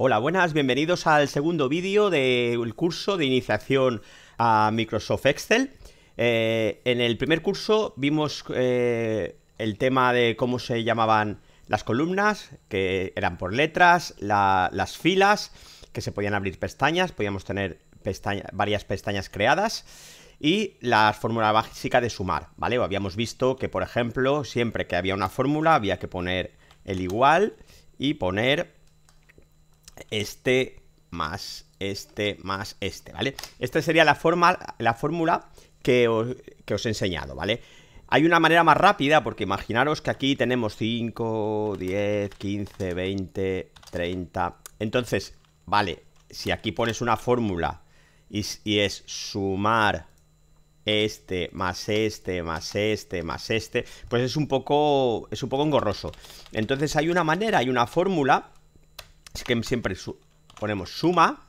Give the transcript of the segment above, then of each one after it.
Hola, buenas, bienvenidos al segundo vídeo del curso de iniciación a Microsoft Excel. Eh, en el primer curso vimos eh, el tema de cómo se llamaban las columnas, que eran por letras, las filas, que se podían abrir pestañas, podíamos tener varias pestañas creadas y la fórmula básica de sumar, ¿vale? Habíamos visto que, por ejemplo, siempre que había una fórmula había que poner el igual y poner este más este más este, ¿vale? Esta sería la, forma, la fórmula que os, he enseñado, ¿vale? Hay una manera más rápida, porque imaginaros que aquí tenemos 5, 10, 15, 20, 30... Entonces, vale, si aquí pones una fórmula y, y es sumar este, más este, más este, más este, pues es un poco, es un poco engorroso. Entonces hay una manera, hay una fórmula que siempre ponemos suma,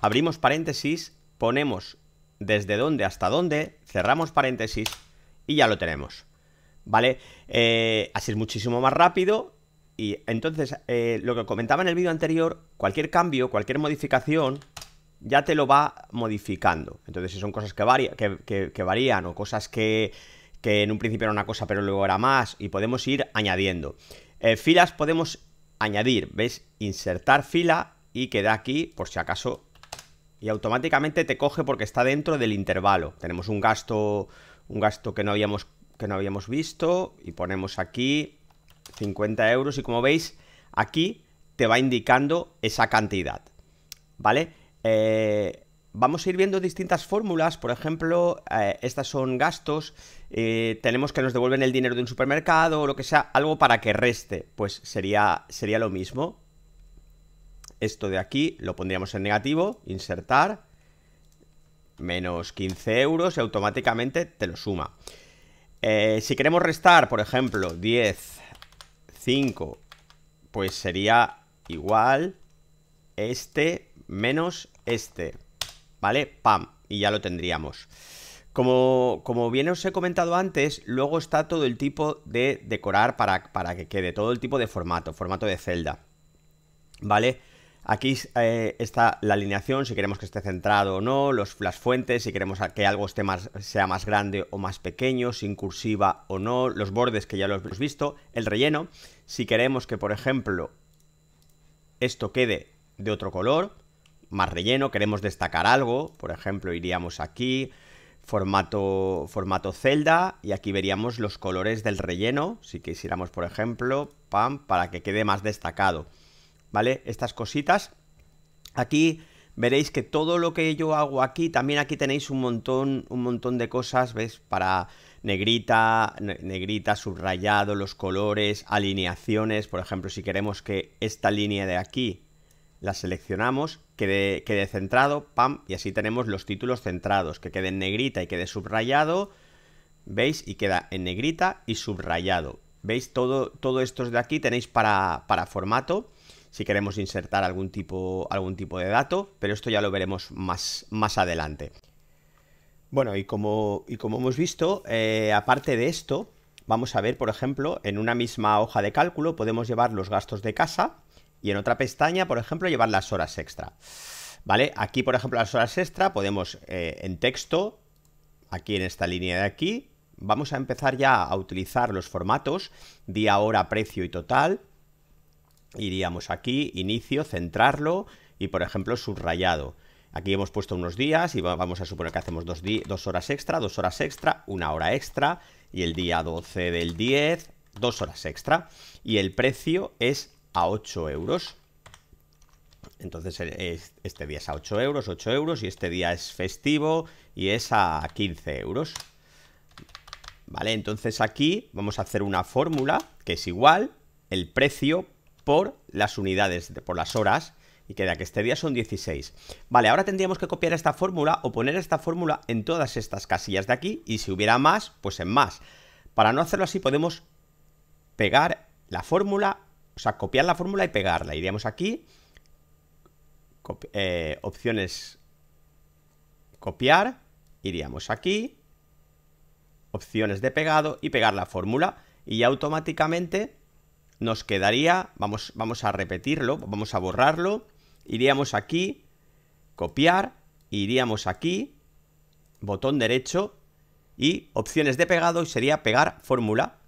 abrimos paréntesis, ponemos desde dónde hasta dónde, cerramos paréntesis y ya lo tenemos. ¿Vale? Eh, así es muchísimo más rápido. Y entonces, eh, lo que comentaba en el vídeo anterior, cualquier cambio, cualquier modificación, ya te lo va modificando. Entonces, si son cosas que, varían o cosas que, en un principio era una cosa pero luego era más, y podemos ir añadiendo. Eh, filas podemos añadir, ¿ves? Insertar fila y queda aquí por si acaso y automáticamente te coge porque está dentro del intervalo. Tenemos un gasto un gasto que no habíamos que no habíamos visto y ponemos aquí 50 euros y como veis aquí te va indicando esa cantidad, ¿vale? Eh, vamos a ir viendo distintas fórmulas, por ejemplo, eh, estas son gastos, eh, tenemos que nos devuelven el dinero de un supermercado o lo que sea, algo para que reste, pues sería, sería lo mismo. Esto de aquí lo pondríamos en negativo, insertar, menos 15 euros y automáticamente te lo suma. Eh, si queremos restar, por ejemplo, 10, 5, pues sería igual este menos este. ¿vale? ¡Pam! Y ya lo tendríamos. Como, bien os he comentado antes, luego está todo el tipo de decorar para, para que quede, todo el tipo de formato, formato de celda. ¿Vale? Aquí eh, está la alineación, si queremos que esté centrado o no, las fuentes, si queremos que algo esté más, sea más grande o más pequeño, sin cursiva o no, los bordes que ya los hemos visto, el relleno, si queremos que, por ejemplo, esto quede de otro color, más relleno, queremos destacar algo, por ejemplo, iríamos aquí, formato, formato celda, y aquí veríamos los colores del relleno, si quisiéramos, por ejemplo, pam, para que quede más destacado, ¿vale? Estas cositas, aquí veréis que todo lo que yo hago aquí, también aquí tenéis un montón, un montón de cosas, ¿ves? Para negrita, negrita, subrayado, los colores, alineaciones, por ejemplo, si queremos que esta línea de aquí la seleccionamos quede, centrado, pam, y así tenemos los títulos centrados, que quede en negrita y quede subrayado, ¿veis? Y queda en negrita y subrayado. ¿Veis? Todo, todo estos de aquí tenéis para, para formato, si queremos insertar algún tipo, algún tipo de dato, pero esto ya lo veremos más, más adelante. Bueno, y como, y como hemos visto, eh, aparte de esto, vamos a ver, por ejemplo, en una misma hoja de cálculo podemos llevar los gastos de casa, y en otra pestaña, por ejemplo, llevar las horas extra. ¿Vale? Aquí, por ejemplo, las horas extra podemos eh, en texto, aquí en esta línea de aquí, vamos a empezar ya a utilizar los formatos día, hora, precio y total. Iríamos aquí, inicio, centrarlo y, por ejemplo, subrayado. Aquí hemos puesto unos días y vamos a suponer que hacemos dos, dos horas extra, dos horas extra, una hora extra y el día 12 del 10, dos horas extra. Y el precio es a 8 euros. Entonces eh, este día es a 8 euros, 8 euros y este día es festivo y es a 15 euros. Vale, entonces aquí vamos a hacer una fórmula que es igual el precio por las unidades, por las horas y queda que este día son 16. Vale, ahora tendríamos que copiar esta fórmula o poner esta fórmula en todas estas casillas de aquí y si hubiera más, pues en más. Para no hacerlo así podemos pegar la fórmula o sea, copiar la fórmula y pegarla. Iríamos aquí, eh, opciones, copiar, iríamos aquí, opciones de pegado y pegar la fórmula y automáticamente nos quedaría, vamos, vamos a repetirlo, vamos a borrarlo, iríamos aquí, copiar, iríamos aquí, botón derecho y opciones de pegado y sería pegar fórmula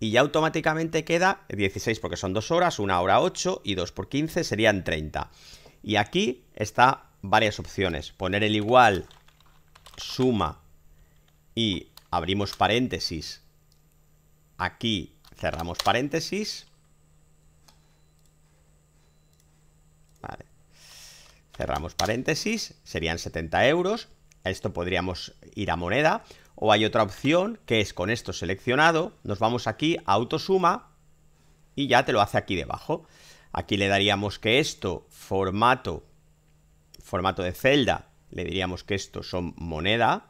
y ya automáticamente queda 16 porque son 2 horas, 1 hora 8 y 2 por 15 serían 30. Y aquí está varias opciones. Poner el igual, suma y abrimos paréntesis. Aquí cerramos paréntesis. Vale. Cerramos paréntesis, serían 70 euros. Esto podríamos ir a moneda o hay otra opción que es con esto seleccionado, nos vamos aquí a autosuma y ya te lo hace aquí debajo. Aquí le daríamos que esto, formato, formato de celda, le diríamos que esto son moneda.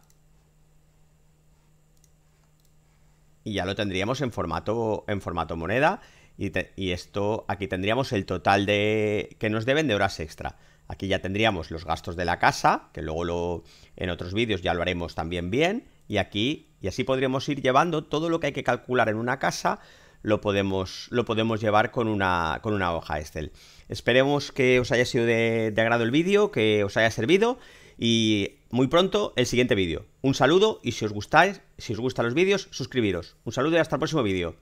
Y ya lo tendríamos en formato, en formato moneda. Y, esto, aquí tendríamos el total de que nos deben de horas extra. Aquí ya tendríamos los gastos de la casa, que luego lo, en otros vídeos ya lo haremos también bien y aquí, y así podremos ir llevando todo lo que hay que calcular en una casa, lo podemos, lo podemos llevar con una, con una hoja Excel. Esperemos que os haya sido de, de agrado el vídeo, que os haya servido y muy pronto el siguiente vídeo. Un saludo y si os gustáis, si os gustan los vídeos, suscribiros. Un saludo y hasta el próximo vídeo.